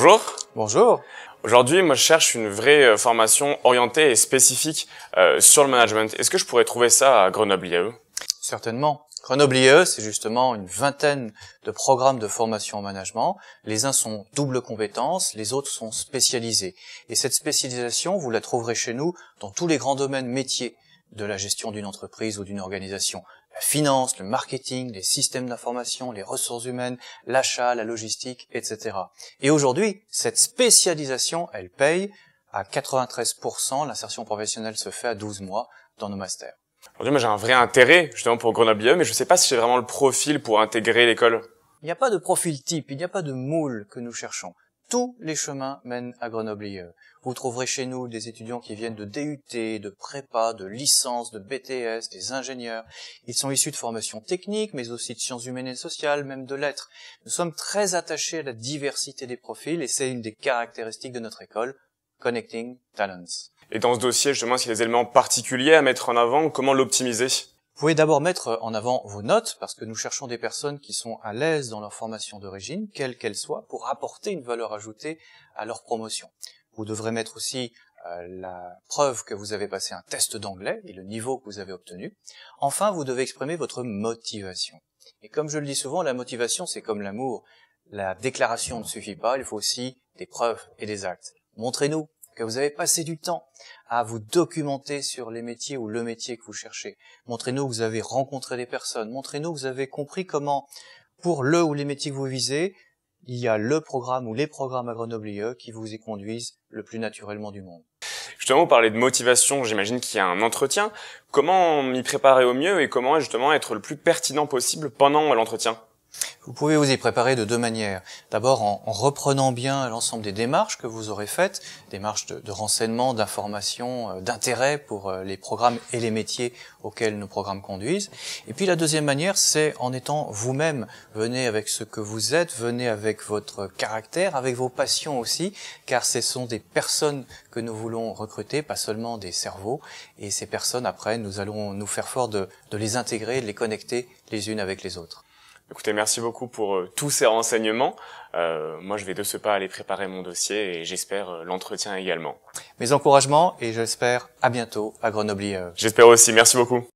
Bonjour. Bonjour. Aujourd'hui, moi, je cherche une vraie euh, formation orientée et spécifique euh, sur le management. Est-ce que je pourrais trouver ça à Grenoble IAE Certainement. Grenoble IAE, c'est justement une vingtaine de programmes de formation en management. Les uns sont double compétence, les autres sont spécialisés. Et cette spécialisation, vous la trouverez chez nous dans tous les grands domaines métiers de la gestion d'une entreprise ou d'une organisation la finance, le marketing, les systèmes d'information, les ressources humaines, l'achat, la logistique, etc. Et aujourd'hui, cette spécialisation, elle paye à 93%, l'insertion professionnelle se fait à 12 mois dans nos masters. Aujourd'hui, moi, j'ai un vrai intérêt, justement, pour Grenoble mais je ne sais pas si j'ai vraiment le profil pour intégrer l'école. Il n'y a pas de profil type, il n'y a pas de moule que nous cherchons tous les chemins mènent à Grenoble. Vous trouverez chez nous des étudiants qui viennent de DUT, de prépa, de licence, de BTS, des ingénieurs. Ils sont issus de formations techniques, mais aussi de sciences humaines et sociales, même de lettres. Nous sommes très attachés à la diversité des profils et c'est une des caractéristiques de notre école, Connecting Talents. Et dans ce dossier, justement, s'il y a des éléments particuliers à mettre en avant, comment l'optimiser vous pouvez d'abord mettre en avant vos notes, parce que nous cherchons des personnes qui sont à l'aise dans leur formation d'origine, quelle qu'elle soit, pour apporter une valeur ajoutée à leur promotion. Vous devrez mettre aussi euh, la preuve que vous avez passé un test d'anglais et le niveau que vous avez obtenu. Enfin, vous devez exprimer votre motivation. Et comme je le dis souvent, la motivation, c'est comme l'amour. La déclaration ne suffit pas, il faut aussi des preuves et des actes. Montrez-nous, que vous avez passé du temps à vous documenter sur les métiers ou le métier que vous cherchez. Montrez-nous que vous avez rencontré des personnes. Montrez-nous que vous avez compris comment, pour le ou les métiers que vous visez, il y a le programme ou les programmes à Grenoble qui vous y conduisent le plus naturellement du monde. Justement, vous parlez de motivation, j'imagine qu'il y a un entretien. Comment m'y préparer au mieux et comment justement être le plus pertinent possible pendant l'entretien vous pouvez vous y préparer de deux manières. D'abord en, reprenant bien l'ensemble des démarches que vous aurez faites, démarches de, de renseignement, d'information, euh, d'intérêt pour euh, les programmes et les métiers auxquels nos programmes conduisent. Et puis la deuxième manière, c'est en étant vous-même. Venez avec ce que vous êtes, venez avec votre caractère, avec vos passions aussi, car ce sont des personnes que nous voulons recruter, pas seulement des cerveaux. Et ces personnes, après, nous allons nous faire fort de les intégrer, de les connecter les unes avec les autres. Écoutez, merci beaucoup pour euh, tous ces renseignements. Euh, moi, je vais de ce pas aller préparer mon dossier et j'espère euh, l'entretien également. Mes encouragements et j'espère à bientôt à Grenoble. J'espère aussi. Merci beaucoup.